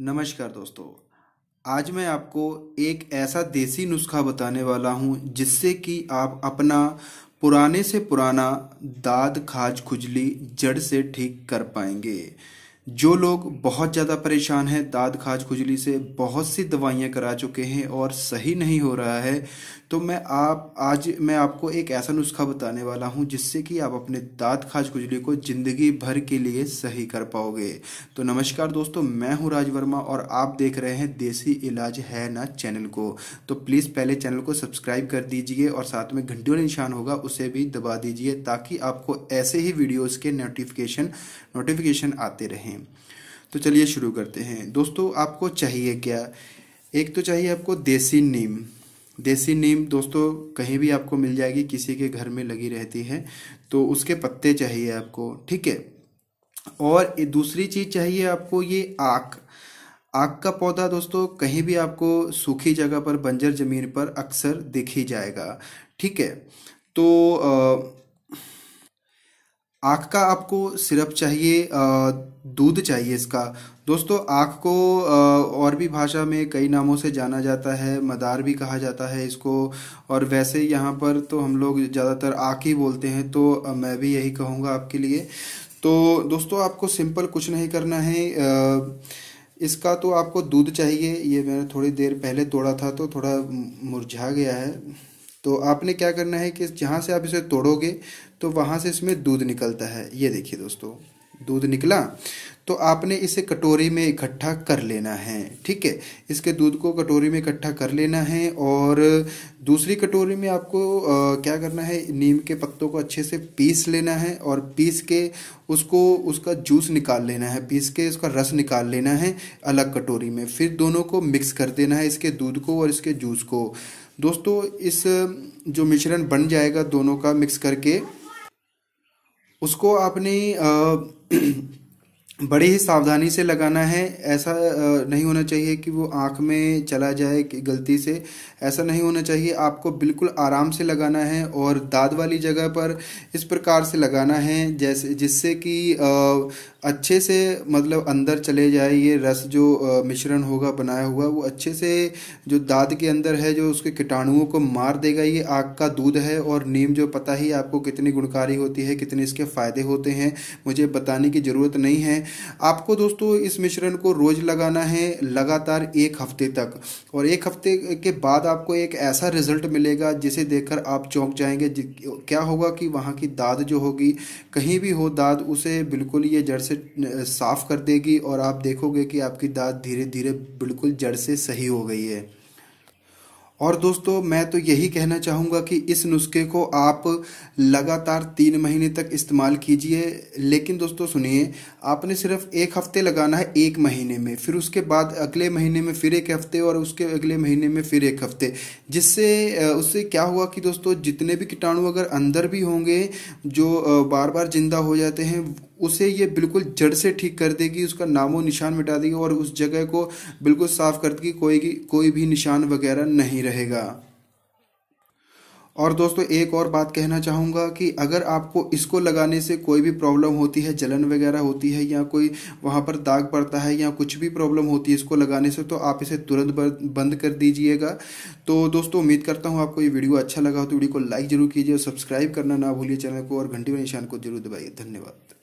नमस्कार दोस्तों आज मैं आपको एक ऐसा देसी नुस्खा बताने वाला हूँ जिससे कि आप अपना पुराने से पुराना दाद खाज खुजली जड़ से ठीक कर पाएंगे जो लोग बहुत ज़्यादा परेशान हैं दाद खाज खुजली से बहुत सी दवाइयाँ करा चुके हैं और सही नहीं हो रहा है तो मैं आप आज मैं आपको एक ऐसा नुस्खा बताने वाला हूँ जिससे कि आप अपने दाद खाज खुजली को ज़िंदगी भर के लिए सही कर पाओगे तो नमस्कार दोस्तों मैं हूँ राज वर्मा और आप देख रहे हैं देसी इलाज है ना चैनल को तो प्लीज़ पहले चैनल को सब्सक्राइब कर दीजिए और साथ में घंटियों निशान होगा उसे भी दबा दीजिए ताकि आपको ऐसे ही वीडियोज़ के नोटिफिकेशन नोटिफिकेशन आते रहें हैं तो चलिए शुरू करते हैं दोस्तों आपको चाहिए क्या एक तो चाहिए आपको देसी नीम देसी नीम दोस्तों कहीं भी आपको मिल जाएगी किसी के घर में लगी रहती है तो उसके पत्ते चाहिए आपको ठीक है और दूसरी चीज़ चाहिए आपको ये आक आग का पौधा दोस्तों कहीं भी आपको सूखी जगह पर बंजर ज़मीन पर अक्सर दिख ही जाएगा ठीक है तो आ, आँख का आपको सिरप चाहिए दूध चाहिए इसका दोस्तों आँख को और भी भाषा में कई नामों से जाना जाता है मदार भी कहा जाता है इसको और वैसे यहाँ पर तो हम लोग ज़्यादातर आँख ही बोलते हैं तो मैं भी यही कहूँगा आपके लिए तो दोस्तों आपको सिंपल कुछ नहीं करना है इसका तो आपको दूध चाहिए ये मैंने थोड़ी देर पहले तोड़ा था तो थोड़ा मुरझा गया है तो आपने क्या करना है कि जहाँ से आप इसे तोड़ोगे तो वहाँ से इसमें दूध निकलता है ये देखिए दोस्तों दूध निकला तो आपने इसे कटोरी में इकट्ठा कर लेना है ठीक है इसके दूध को कटोरी में इकट्ठा कर लेना है और दूसरी कटोरी में आपको आ, क्या करना है नीम के पत्तों को अच्छे से पीस लेना है और पीस के उसको उसका जूस निकाल लेना है पीस के उसका रस निकाल लेना है अलग कटोरी में फिर दोनों को मिक्स कर देना है इसके दूध को और इसके जूस को दोस्तों इस जो मिश्रण बन जाएगा दोनों का मिक्स करके उसको आपने बड़ी ही सावधानी से लगाना है ऐसा नहीं होना चाहिए कि वो आँख में चला जाए कि गलती से ऐसा नहीं होना चाहिए आपको बिल्कुल आराम से लगाना है और दाद वाली जगह पर इस प्रकार से लगाना है जैसे जिससे कि अच्छे से मतलब अंदर चले जाए ये रस जो मिश्रण होगा बनाया हुआ वो अच्छे से जो दाद के अंदर है जो उसके कीटाणुओं को मार देगा ये आग का दूध है और नीम जो पता ही आपको कितनी गुणकारी होती है कितने इसके फ़ायदे होते हैं मुझे बताने की ज़रूरत नहीं है आपको दोस्तों इस मिश्रण को रोज़ लगाना है लगातार एक हफ्ते तक और एक हफ्ते के बाद आपको एक ऐसा रिजल्ट मिलेगा जिसे देखकर आप चौंक जाएंगे क्या होगा कि वहाँ की दाद जो होगी कहीं भी हो दाद उसे बिल्कुल ये जड़ से साफ़ कर देगी और आप देखोगे कि आपकी दाद धीरे धीरे बिल्कुल जड़ से सही हो गई है और दोस्तों मैं तो यही कहना चाहूँगा कि इस नुस्खे को आप लगातार तीन महीने तक इस्तेमाल कीजिए लेकिन दोस्तों सुनिए आपने सिर्फ एक हफ्ते लगाना है एक महीने में फिर उसके बाद अगले महीने में फिर एक हफ्ते और उसके अगले महीने में फिर एक हफ्ते जिससे उससे क्या हुआ कि दोस्तों जितने भी कीटाणु अगर अंदर भी होंगे जो बार बार जिंदा हो जाते हैं उसे ये बिल्कुल जड़ से ठीक कर देगी उसका नामो निशान मिटा देगी और उस जगह को बिल्कुल साफ कर देगी कोई कोई भी निशान वगैरह नहीं रहेगा और दोस्तों एक और बात कहना चाहूँगा कि अगर आपको इसको लगाने से कोई भी प्रॉब्लम होती है जलन वगैरह होती है या कोई वहाँ पर दाग पड़ता है या कुछ भी प्रॉब्लम होती है इसको लगाने से तो आप इसे तुरंत बंद कर दीजिएगा तो दोस्तों उम्मीद करता हूँ आपको ये वीडियो अच्छा लगा हो तो वीडियो को लाइक जरूर कीजिए और सब्सक्राइब करना ना भूलिए चैनल को और घंटी में निशान को जरूर दबाइए धन्यवाद